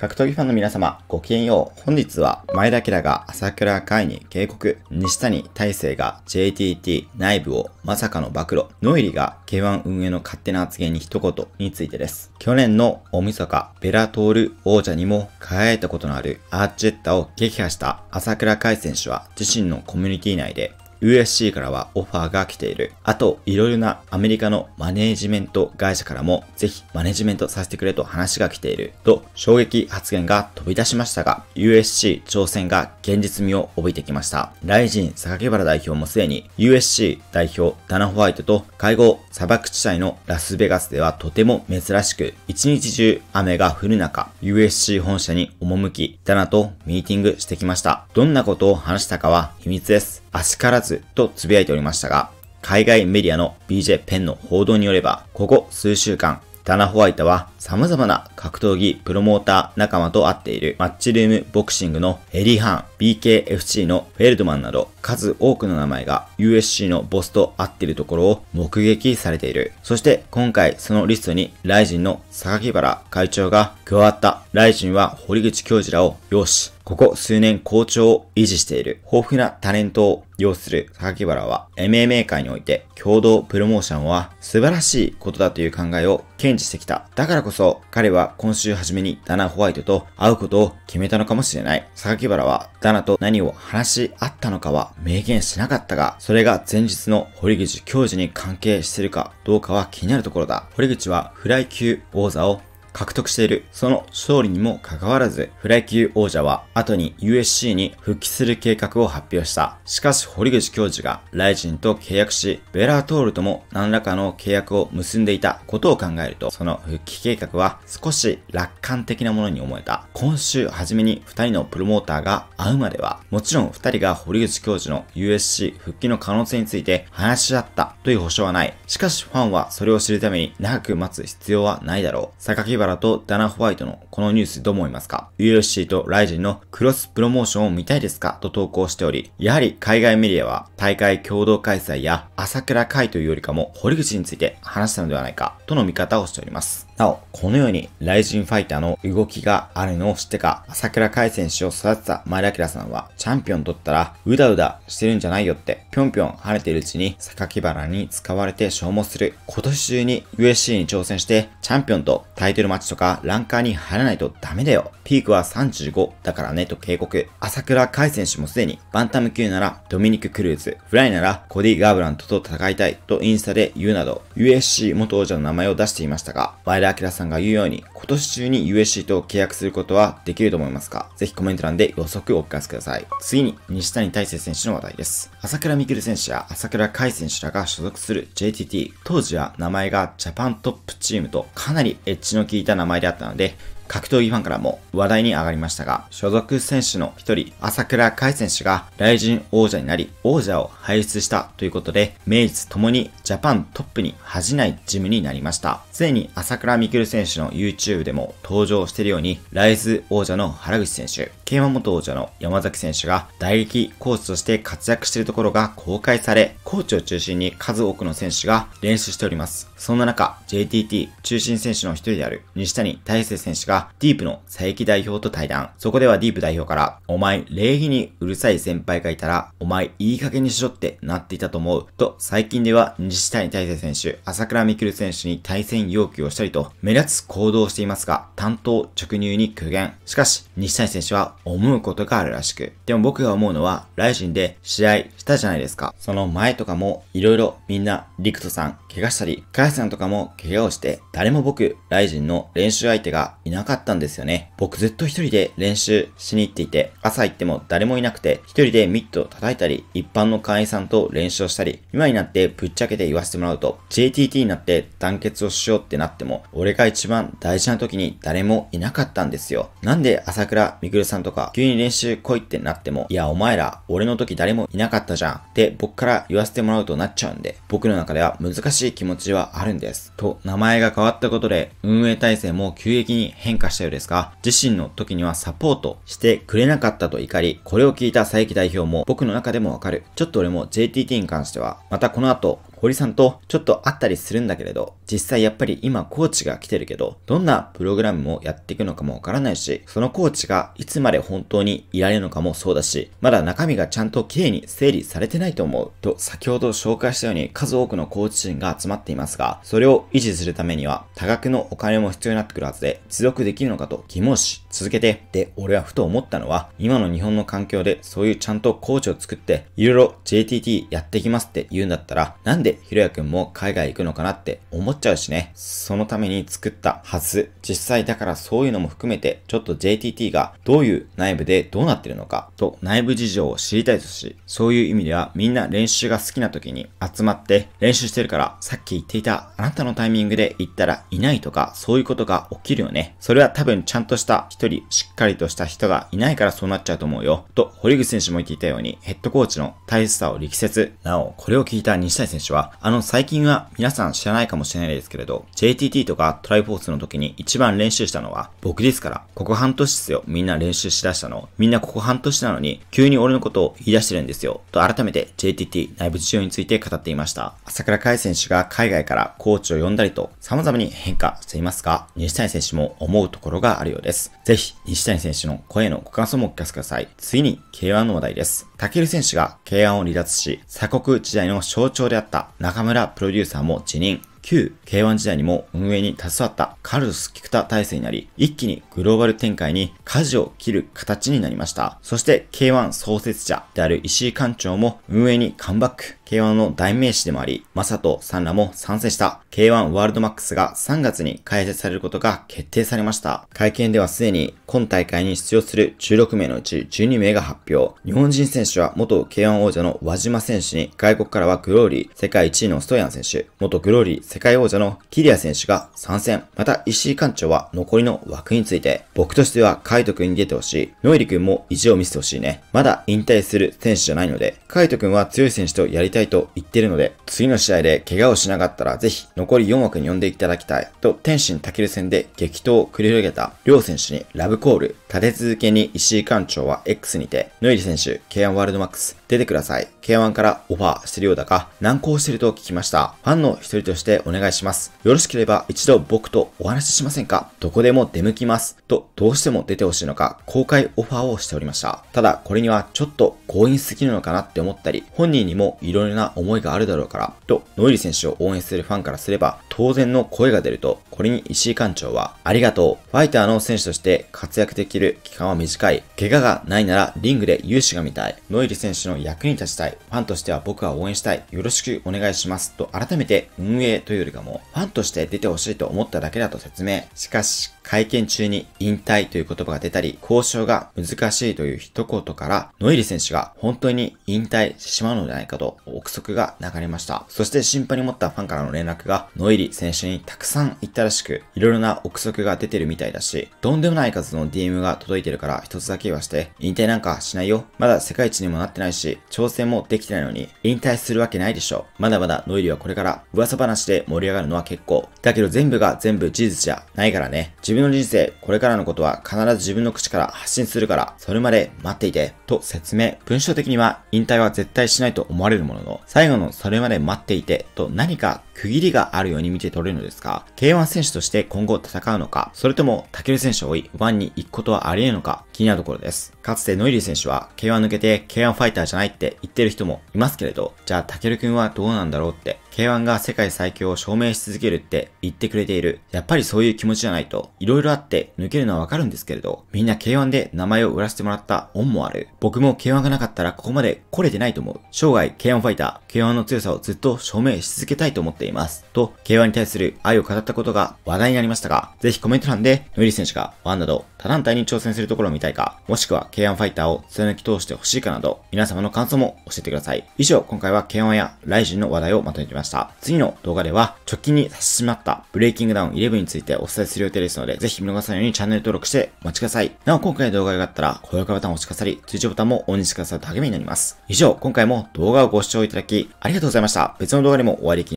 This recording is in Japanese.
格闘技ファンの皆様、ごきげんよう。本日は、前田明が朝倉海に警告、西谷大成が JTT 内部をまさかの暴露、ノイリが K1 運営の勝手な発言に一言についてです。去年の大晦日、ベラトール王者にも輝いたことのあるアーチェッタを撃破した朝倉海選手は、自身のコミュニティ内で、USC からはオファーが来ている。あと、いろいろなアメリカのマネージメント会社からも、ぜひマネジメントさせてくれと話が来ている。と、衝撃発言が飛び出しましたが、USC 挑戦が現実味を帯びてきました。ライジン榊原代表もすでに、USC 代表ダナ・ホワイトと会合砂漠地帯のラスベガスではとても珍しく、一日中雨が降る中、USC 本社に赴き、ダナとミーティングしてきました。どんなことを話したかは秘密です。あしからずと呟いておりましたが、海外メディアの BJ ペンの報道によれば、ここ数週間、ダナ・ホワイトは様々な格闘技プロモーター仲間と会っているマッチルームボクシングのエリー・ハン、BKFC のフェルドマンなど数多くの名前が USC のボスと会っているところを目撃されている。そして今回そのリストにライジンの榊原会長が加わった。ライジンは堀口教授らをよし、ここ数年好調を維持している豊富なタレントを要する榊原は MMA 界において共同プロモーションは素晴らしいことだという考えを堅持してきた。だからこそ彼は今週初めにダナ・ホワイトと会うことを決めたのかもしれない。榊原はダナと何を話し合ったのかは明言しなかったが、それが前日の堀口教授に関係してるかどうかは気になるところだ。堀口はフライ級王座を獲得している。その勝利にもかかわらず、フライ級王者は後に USC に復帰する計画を発表した。しかし堀口教授がライジンと契約し、ベラートールとも何らかの契約を結んでいたことを考えると、その復帰計画は少し楽観的なものに思えた。今週初めに二人のプロモーターが会うまでは、もちろん二人が堀口教授の USC 復帰の可能性について話し合ったという保証はない。しかしファンはそれを知るために長く待つ必要はないだろう。バラとダナ・ホワイトのこのニュースどう思いますか ?UFC とライジンのクロスプロモーションを見たいですかと投稿しており、やはり海外メディアは大会共同開催や朝倉会というよりかも堀口について話したのではないかとの見方をしております。なお、このようにジンファイターの動きがあるのを知ってか、朝倉海選手を育てた前田明さんは、チャンピオン取ったら、うだうだしてるんじゃないよって、ぴょんぴょん跳ねているうちに、榊原に使われて消耗する。今年中に USC に挑戦して、チャンピオンとタイトルマッチとか、ランカーに入らないとダメだよ。ピークは35だからねと警告。朝倉海選手もすでに、バンタム級ならドミニク・クルーズ、フライならコディ・ガーブラントと戦いたいとインスタで言うなど、USC 元王者の名前を出していましたが、前田アキラさんが言うように、今年中に USC と契約することはできると思いますかぜひコメント欄で予測をお聞かせください。次に、西谷大成選手の話題です。朝倉未来選手や朝倉海選手らが所属する JTT、当時は名前がジャパントップチームとかなりエッジの効いた名前であったので、格闘技ファンからも話題に上がりましたが、所属選手の一人、朝倉海選手が雷神王者になり、王者を輩出したということで、名実ともにジャパントップに恥じないジムになりました。常に朝倉未来選手の YouTube でも登場しているように、ライズ王者の原口選手、ーマ元王者の山崎選手が打撃コーチとして活躍しているところが公開され、コーチを中心に数多くの選手が練習しております。そんな中、JTT 中心選手の一人である西谷大成選手がディープの佐伯代表と対談。そこではディープ代表から、お前、礼儀にうるさい先輩がいたら、お前、いい加減にしろってなっていたと思う。と、最近では西谷大成選手、朝倉未来選手に対戦要求をしたりと、目立つ行動をしていますが、担当直入に苦言。しかし、西谷選手は思うことがあるらしく。でも僕が思うのは、ライジンで試合したじゃないですか。その前とかも、いろいろみんな、リクトさん、怪我したり、かやさんとかも怪我をして、誰も僕、ライジンの練習相手がいなかったんですよね。僕ずっと一人で練習しに行っていて、朝行っても誰もいなくて、一人でミットを叩いたり、一般の会員さんと練習をしたり、今になってぶっちゃけて言わせてもらうと、JTT になって団結をしようってなっても、俺が一番大事な時に誰もいなかったんですよ。なんで朝倉みぐるさんとか、急に練習来いってなっても、いやお前ら、俺の時誰もいなかったじゃん。って僕から言わせてもらうとなっちゃうんで、僕の中では難しいしい気持ちはあるんです。と、名前が変わったことで、運営体制も急激に変化したようですが、自身の時にはサポートしてくれなかったと怒り、これを聞いた佐伯代表も僕の中でもわかる。ちょっと俺も JTT に関しては、またこの後、堀さんとちょっと会ったりするんだけれど、実際やっぱり今コーチが来てるけど、どんなプログラムをやっていくのかもわからないし、そのコーチがいつまで本当にいられるのかもそうだし、まだ中身がちゃんと綺麗に整理されてないと思う。と、先ほど紹介したように数多くのコーチ陣が集まっていますが、それを維持するためには多額のお金も必要になってくるはずで、持続できるのかと疑問し、続けて、で、俺はふと思ったのは、今の日本の環境でそういうちゃんとコーチを作って、いろいろ JTT やってきますって言うんだったら、なんでで、ひろやくんも海外行くのかなって思っちゃうしね。そのために作ったはず。実際だからそういうのも含めて、ちょっと JTT がどういう内部でどうなってるのか、と内部事情を知りたいとし、そういう意味ではみんな練習が好きな時に集まって練習してるから、さっき言っていたあなたのタイミングで行ったらいないとか、そういうことが起きるよね。それは多分ちゃんとした一人、しっかりとした人がいないからそうなっちゃうと思うよ。と、堀口選手も言っていたように、ヘッドコーチの大切さを力説。なお、これを聞いた西谷選手は、は、あの最近は皆さん知らないかもしれないですけれど、JTT とかトライフォースの時に一番練習したのは僕ですから、ここ半年っすよ、みんな練習しだしたの。みんなここ半年なのに、急に俺のことを言い出してるんですよ。と改めて JTT 内部事情について語っていました。朝倉海選手が海外からコーチを呼んだりと様々に変化していますが、西谷選手も思うところがあるようです。ぜひ、西谷選手の声のご感想もお聞かせください。次に K1 の話題です。タケル選手が慶安を離脱し、鎖国時代の象徴であった中村プロデューサーも辞任。旧 K1 時代にも運営に携わったカルロス・キクタ体制になり、一気にグローバル展開に舵を切る形になりました。そして K1 創設者である石井館長も運営にカムバック。K1 の代名詞でもあり、マサトさんらも参戦した K1 ワールドマックスが3月に開設されることが決定されました。会見ではすでに今大会に出場する16名のうち12名が発表。日本人選手は元 K1 王者の和島選手に外国からはグローリー世界1位のストヤン選手、元グローリー世界王者のキリア選手が参戦。また石井館長は残りの枠について、僕としてはカイト君に出てほしい。ノイリ君も意地を見せてほしいね。まだ引退する選手じゃないので、カイト君は強い選手とやりたいたいと言ってるので、次の試合で怪我をしなかったらぜひ残り4枠に呼んでいただきたいと天心たける戦で激闘を繰り広げた両選手にラブコール、立て続けに石井館長は X にて、ノイリ選手、K1 ワールドマックス、出てください。K1 からオファーしてるようだが、難航してると聞きました。ファンの一人としてお願いします。よろしければ一度僕とお話ししませんかどこでも出向きます。と、どうしても出てほしいのか、公開オファーをしておりました。ただ、これにはちょっと強引すぎるのかなって思ったり、本人にも色々な思いがあるだろうから、と、ノイリ選手を応援するファンからすれば、当然の声が出ると、これに石井館長は、ありがとう。ファイターの選手として活躍できる期間は短い。怪我がないならリングで勇姿が見たい。ノイリ選手のに役に立ちたい。ファンとしては僕は応援したい。よろしくお願いします。と改めて運営というよりかも、ファンとして出てほしいと思っただけだと説明。しかし、会見中に引退という言葉が出たり、交渉が難しいという一言から、ノイリ選手が本当に引退してしまうのではないかと憶測が流れました。そして心配に持ったファンからの連絡が、ノイリ選手にたくさん行ったらしく、いろいろな憶測が出てるみたいだし、とんでもない数の DM が届いてるから一つだけ言わして、引退なんかしないよ。まだ世界一にもなってないし、挑戦もできてないのに、引退するわけないでしょ。まだまだノイリはこれから噂話で盛り上がるのは結構。だけど全部が全部事実じゃないからね。自分分の人生、これからのことは必ず自分の口から発信するから、それまで待っていて、と説明。文章的には、引退は絶対しないと思われるものの、最後のそれまで待っていて、と何か区切りがあるように見て取れるのですが、K1 選手として今後戦うのか、それとも、タケル選手を追い、1に行くことはあり得るのか、気になるところです。かつてノイリー選手は、K1 抜けて K1 ファイターじゃないって言ってる人もいますけれど、じゃあタケル君はどうなんだろうって K1 が世界最強を証明し続けるって言ってくれている。やっぱりそういう気持ちじゃないと、色々あって抜けるのはわかるんですけれど、みんな K1 で名前を売らせてもらった恩もある。僕も K1 がなかったらここまで来れてないと思う。生涯 K1 ファイター、K1 の強さをずっと証明し続けたいと思っています。と、K1 に対する愛を語ったことが話題になりましたが、ぜひコメント欄で、ノイリ選手がワンなど他団体に挑戦するところを見たいか、もしくは K1 ファイターを貫き通してほしいかなど、皆様の感想も教えてください。以上、今回は K1 やライジンの話題をまとめてみましました。次の動画では、直近に差し迫ったブレイキングダウン11についてお伝えする予定ですので、ぜひ見逃さないようにチャンネル登録してお待ちください。なお、今回の動画が良かったら、高評価ボタンを押しかかさり、通知ボタンもオンにしてくださると励みになります。以上、今回も動画をご視聴いただき、ありがとうございました。別の動画でもお会いでき